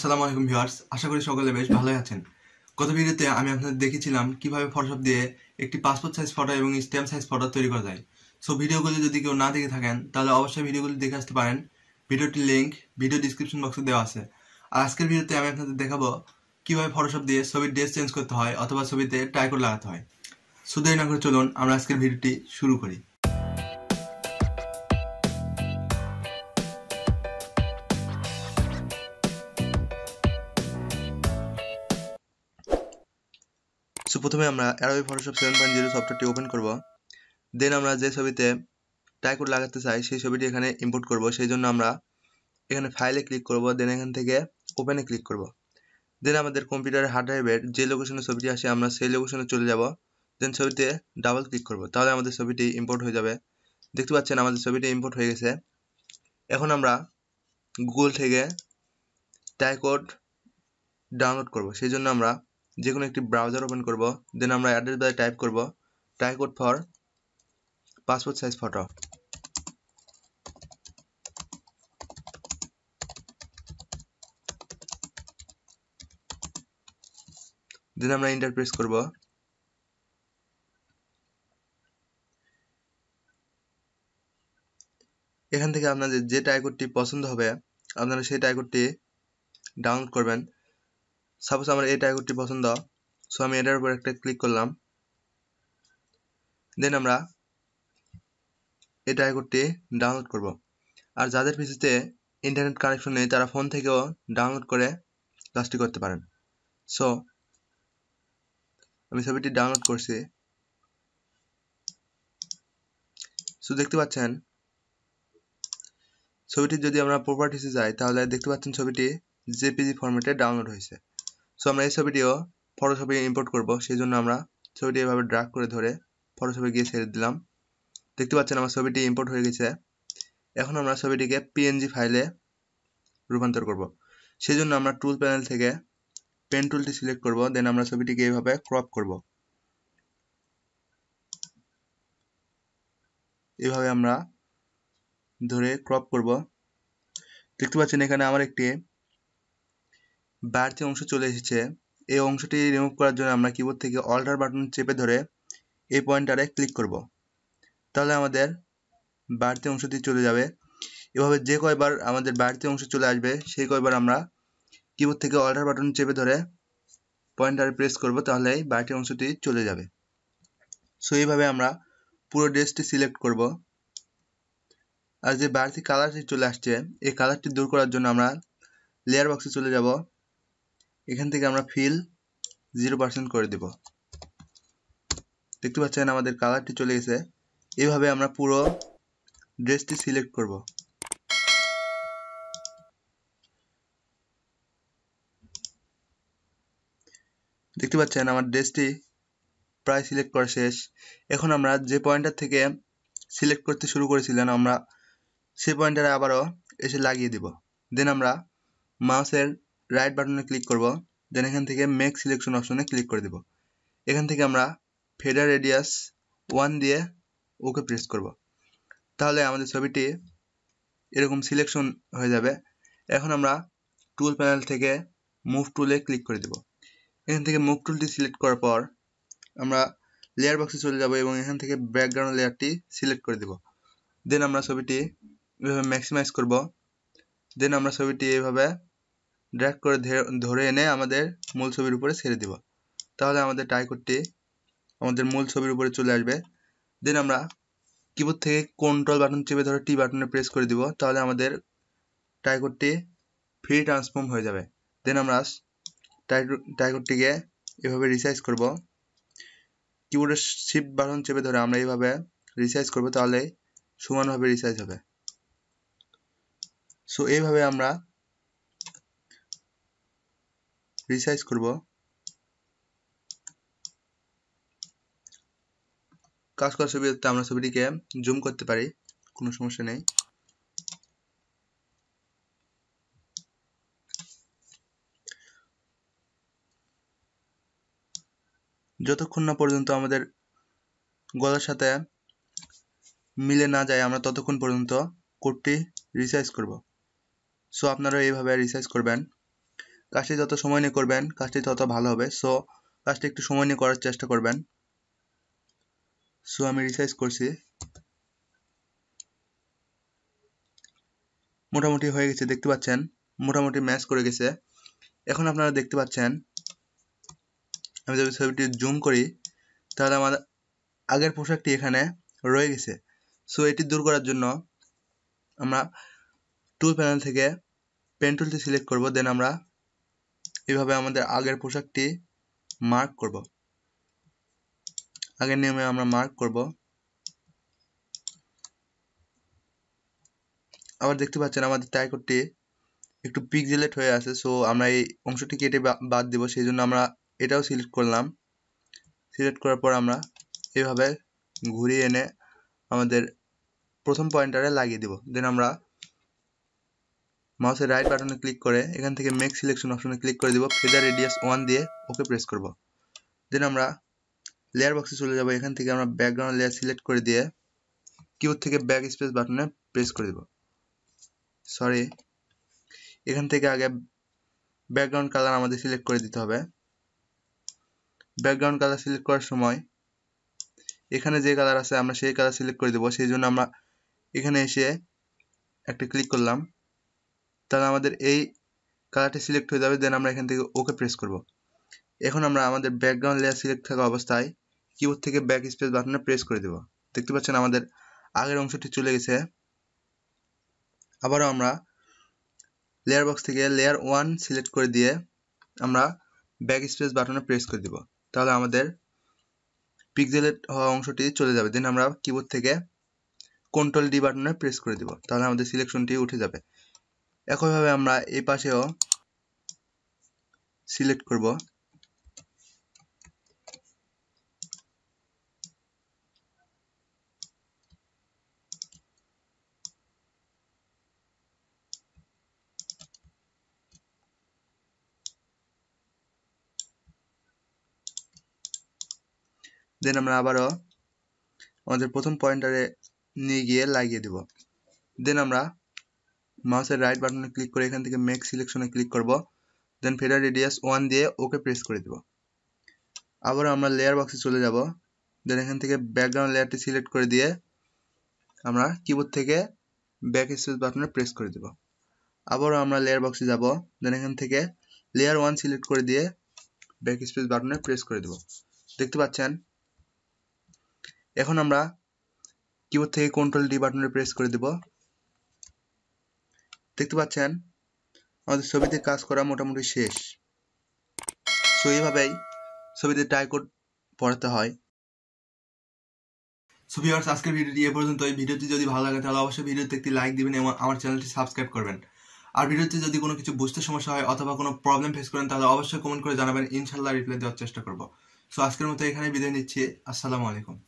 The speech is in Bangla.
আসসালামু আলাইকুম ভিউয়ার্স আশা করি সকলে বেশ ভালোই আছেন গত ভিডিওতে আমি আপনাদের দেখেছিলাম কিভাবে ফটোশপ দিয়ে একটি পাসপোর্ট সাইজ ফটো এবং স্ট্যাম্প সাইজ ফটো তৈরি করা যায় সো ভিডিওগুলি যদি কেউ না দেখে থাকেন তাহলে অবশ্যই ভিডিওগুলি দেখে আসতে পারেন ভিডিওটির লিঙ্ক ভিডিও ডিসক্রিপশন বক্সে দেওয়া আছে আর আজকের ভিডিওতে আমি আপনাদের দেখাবো কিভাবে ফটোশপ দিয়ে ছবির ড্রেস চেঞ্জ করতে হয় অথবা ছবিতে টাইকোড লাগাতে হয় সুদের না করে চলুন আমরা আজকের ভিডিওটি শুরু করি প্রথমে আমরা Adobe Photoshop seven point zero সফটওয়্যারটি ওপেন করব দেন আমরা যে ছবিতে টাইকোড লাগাতে চাই সেই ছবিটি এখানে ইম্পোর্ট করব সেই জন্য আমরা এখানে ফাইলে ক্লিক করব দেন এখান থেকে ওপেনে ক্লিক করব দেন আমাদের কম্পিউটারের হার্ড ড্রাইভের যে লোকেশনে ছবিটি আসে আমরা সেই লোকেশনে চলে যাব দেন ছবিতে ডাবল ক্লিক করব তাহলে আমাদের ছবিটি ইম্পোর্ট হয়ে যাবে দেখতে পাচ্ছেন আমাদের ছবিটি ইম্পোর্ট হয়ে গেছে এখন আমরা গুগল থেকে টাইকোড ডাউনলোড করব সেই জন্য আমরা যে কোনো একটি ব্রাউজার ওপেন করব দেন আমরা অ্যাড্রেস বারে টাইপ করব try code for passport size photo then আমরা ইন্টারপ্রেস প্রেস করব এখান থেকে আপনাদের যে টাইকোডটি পছন্দ হবে আপনারা সেই টাইকোডটি ডাউনলোড করবেন সাপোজ আমার এই টাইগরটি পছন্দ সো আমি এটার উপর একটা ক্লিক করলাম দেন আমরা এই টাইগরটি ডাউনলোড করব আর যাদের পিসিতে ইন্টারনেট কানেকশন নেই তারা ফোন থেকেও ডাউনলোড করে কাজটি করতে পারেন সো আমি ছবিটি ডাউনলোড করছি সো দেখতে পাচ্ছেন ছবিটি যদি আমরা প্রপার্টিসে যাই তাহলে দেখতে পাচ্ছেন ছবিটি জেপিজি ফর্মেটে ডাউনলোড হয়েছে সো আমরা এই ছবিটিও ফটোশপে ইম্পোর্ট করব সেই জন্য আমরা ছবিটি এভাবে ড্রাগ করে ধরে ফটোশপে গিয়ে ছেড়ে দিলাম দেখতে পাচ্ছেন আমার ছবিটি ইম্পোর্ট হয়ে গেছে এখন আমরা ছবিটিকে পিএনজি ফাইলে রূপান্তর করব সেই জন্য আমরা টুল প্যানেল থেকে পেন টুলটি সিলেক্ট করব দেন আমরা ছবিটিকে এইভাবে ক্রপ করব এভাবে আমরা ধরে ক্রপ করব দেখতে পাচ্ছেন এখানে আমার একটি বাড়তি অংশ চলে এসেছে এই অংশটি রিমুভ করার জন্য আমরা কিবোর্ড থেকে অল্টার বাটন চেপে ধরে এই পয়েন্টারে ক্লিক করব তাহলে আমাদের বাড়তি অংশটি চলে যাবে এভাবে যে কয়বার আমাদের বাড়তি অংশ চলে আসবে সেই কয়বার আমরা কিবোর্ড থেকে অল্টার বাটন চেপে ধরে পয়েন্টারে প্রেস করব তাহলে বাড়তি অংশটি চলে যাবে সো এইভাবে আমরা পুরো ড্রেসটি সিলেক্ট করব আর যে বাড়তি কালারটি চলে আসছে এই কালারটি দূর করার জন্য আমরা লেয়ার বক্সে চলে যাব এখান থেকে আমরা ফিল জিরো পার্সেন্ট করে দেব দেখতে পাচ্ছেন আমাদের কালারটি চলে গেছে এইভাবে আমরা পুরো ড্রেসটি সিলেক্ট করব দেখতে পাচ্ছেন আমার ড্রেসটি প্রায় সিলেক্ট করা শেষ এখন আমরা যে পয়েন্টার থেকে সিলেক্ট করতে শুরু করেছিলাম আমরা সেই পয়েন্টারে আবারও এসে লাগিয়ে দিব দেন আমরা মাউসের রাইট বাটনে ক্লিক করব দেন এখান থেকে মেক সিলেকশন অপশনে ক্লিক করে দেব এখান থেকে আমরা ফেডার রেডিয়াস ওয়ান দিয়ে ওকে প্রেস করব তাহলে আমাদের ছবিটি এরকম সিলেকশন হয়ে যাবে এখন আমরা টুল প্যানেল থেকে মুভ টুলে ক্লিক করে দেব এখান থেকে মুভ টুলটি সিলেক্ট করার পর আমরা লেয়ার বক্সে চলে যাব এবং এখান থেকে ব্যাকগ্রাউন্ড লেয়ারটি সিলেক্ট করে দেব দেন আমরা ছবিটি এভাবে ম্যাক্সিমাইজ করব দেন আমরা ছবিটি এভাবে ড্র্যাগ করে ধরে এনে আমাদের মূল ছবির উপরে ছেড়ে দিব তাহলে আমাদের টাইকোডটি আমাদের মূল ছবির উপরে চলে আসবে দেন আমরা কিবোর্ড থেকে কন্ট্রোল বাটন চেপে ধরে টি বাটনে প্রেস করে দিব তাহলে আমাদের টাইকোডটি ফ্রি ট্রান্সফর্ম হয়ে যাবে দেন আমরা টাইকোডটিকে এভাবে রিসাইজ করব কিবোর্ডের শিফট বাটন চেপে ধরে আমরা এইভাবে রিসাইজ করব তাহলে সমানভাবে রিসাইজ হবে সো এইভাবে আমরা রিসাইজ করব কাজ করা ছবিতে আমরা ছবিটিকে জুম করতে পারি কোনো সমস্যা নেই যতক্ষণ না পর্যন্ত আমাদের গলার সাথে মিলে না যায় আমরা ততক্ষণ পর্যন্ত কোডটি রিসাইজ করব সো আপনারা এইভাবে রিসাইজ করবেন কাজটি যত সময় নিয়ে করবেন কাজটি তত ভালো হবে সো কাজটি একটু সময় নিয়ে করার চেষ্টা করবেন সো আমি রিসাইজ করছি মোটামুটি হয়ে গেছে দেখতে পাচ্ছেন মোটামুটি ম্যাচ করে গেছে এখন আপনারা দেখতে পাচ্ছেন আমি যদি ছবিটি জুম করি তাহলে আমার আগের পোশাকটি এখানে রয়ে গেছে সো এটি দূর করার জন্য আমরা টুল প্যানেল থেকে পেন টুলটি সিলেক্ট করব দেন আমরা এভাবে আমাদের আগের পোশাকটি মার্ক করব আগের নিয়মে আমরা মার্ক করব আবার দেখতে পাচ্ছেন আমাদের টাইকোডটি একটু পিক্সেলেট হয়ে আছে সো আমরা এই অংশটি কেটে বাদ দেব সেই জন্য আমরা এটাও সিলেক্ট করলাম সিলেক্ট করার পর আমরা এভাবে ঘুরিয়ে এনে আমাদের প্রথম পয়েন্টারে লাগিয়ে দেব দেন আমরা মাউসের রাইট বাটনে ক্লিক করে এখান থেকে মেক সিলেকশন অপশনে ক্লিক করে দিব ফেদার রেডিয়াস ওয়ান দিয়ে ওকে প্রেস করব দেন আমরা লেয়ার বক্সে চলে যাব এখান থেকে আমরা ব্যাকগ্রাউন্ড লেয়ার সিলেক্ট করে দিয়ে কিউর থেকে ব্যাক স্পেস বাটনে প্রেস করে দেব সরি এখান থেকে আগে ব্যাকগ্রাউন্ড কালার আমাদের সিলেক্ট করে দিতে হবে ব্যাকগ্রাউন্ড কালার সিলেক্ট করার সময় এখানে যে কালার আছে আমরা সেই কালার সিলেক্ট করে দেবো সেই জন্য আমরা এখানে এসে একটা ক্লিক করলাম তাহলে আমাদের এই কালারটি সিলেক্ট হয়ে যাবে দেন আমরা এখান থেকে ওকে প্রেস করব এখন আমরা আমাদের ব্যাকগ্রাউন্ড লেয়ার সিলেক্ট থাকা অবস্থায় কিবোর্ড থেকে ব্যাক স্পেস বাটনে প্রেস করে দেব দেখতে পাচ্ছেন আমাদের আগের অংশটি চলে গেছে আবারও আমরা লেয়ার বক্স থেকে লেয়ার ওয়ান সিলেক্ট করে দিয়ে আমরা ব্যাক স্পেস বাটনে প্রেস করে দেব তাহলে আমাদের পিক্সেলের হওয়া অংশটি চলে যাবে দেন আমরা কিবোর্ড থেকে কন্ট্রোল ডি বাটনে প্রেস করে দেব তাহলে আমাদের সিলেকশনটি উঠে যাবে একইভাবে আমরা এই পাশেও সিলেক্ট করব দেন আমরা আবারও আমাদের প্রথম পয়েন্টারে নিয়ে গিয়ে লাগিয়ে দেব দেন আমরা মাউসের রাইট বাটনে ক্লিক করে এখান থেকে মেক সিলেকশনে ক্লিক করব দেন ফেডার রেডিয়াস ওয়ান দিয়ে ওকে প্রেস করে দেব আবার আমরা লেয়ার বক্সে চলে যাব দেন এখান থেকে ব্যাকগ্রাউন্ড লেয়ারটি সিলেক্ট করে দিয়ে আমরা কিবোর্ড থেকে ব্যাক স্পেস বাটনে প্রেস করে দেব আবারও আমরা লেয়ার বক্সে যাব দেন এখান থেকে লেয়ার ওয়ান সিলেক্ট করে দিয়ে ব্যাক স্পেস বাটনে প্রেস করে দেব দেখতে পাচ্ছেন এখন আমরা কিবোর্ড থেকে কন্ট্রোল ডি বাটনে প্রেস করে দেব দেখতে পাচ্ছেন আমাদের ছবিতে কাজ করা মোটামুটি শেষ সো এইভাবেই ছবিতে টাইকোড পড়াতে হয় সো ভিউয়ার্স আজকের ভিডিওটি এ পর্যন্ত এই ভিডিওটি যদি ভালো লাগে তাহলে অবশ্যই ভিডিওতে একটি লাইক দিবেন এবং আমার চ্যানেলটি সাবস্ক্রাইব করবেন আর ভিডিওতে যদি কোনো কিছু বুঝতে সমস্যা হয় অথবা কোনো প্রবলেম ফেস করেন তাহলে অবশ্যই কমেন্ট করে জানাবেন ইনশাল্লাহ রিপ্লাই দেওয়ার চেষ্টা করবো সো আজকের মতো এখানে বিদায় নিচ্ছি আসসালামু আলাইকুম